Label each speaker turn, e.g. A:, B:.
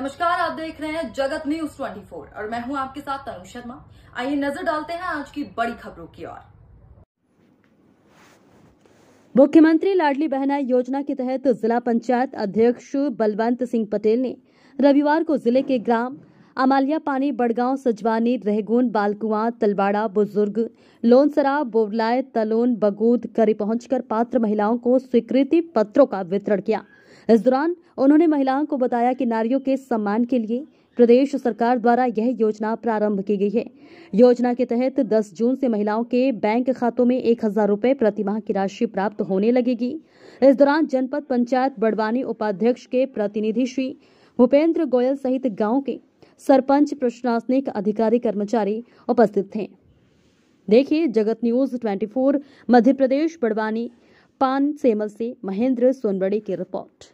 A: नमस्कार आप देख रहे हैं जगत न्यूज 24 और मैं हूं आपके साथ तनु शर्मा आइए नजर डालते हैं आज की बड़ी खबरों की ओर
B: मुख्यमंत्री लाडली बहना योजना के तहत जिला पंचायत अध्यक्ष बलवंत सिंह पटेल ने रविवार को जिले के ग्राम अमालिया पानी बड़गांव सजवानी रहगुन बालकुआ तलवाड़ा बुजुर्ग लोनसरा बोरलाय तलोन बगूद करी पहुंचकर पात्र महिलाओं को स्वीकृति पत्रों का वितरण किया इस दौरान उन्होंने महिलाओं को बताया कि नारियों के सम्मान के लिए प्रदेश सरकार द्वारा यह योजना प्रारंभ की गई है योजना के तहत 10 जून से महिलाओं के बैंक खातों में एक हजार रूपए प्रतिमाह की राशि प्राप्त होने लगेगी इस दौरान जनपद पंचायत बड़वानी उपाध्यक्ष के प्रतिनिधि श्री भूपेंद्र गोयल सहित गांव के सरपंच प्रशासनिक अधिकारी कर्मचारी उपस्थित थे देखिए जगत न्यूज 24 मध्य प्रदेश बड़वानी पान सेमल से महेंद्र सोनबड़ी की रिपोर्ट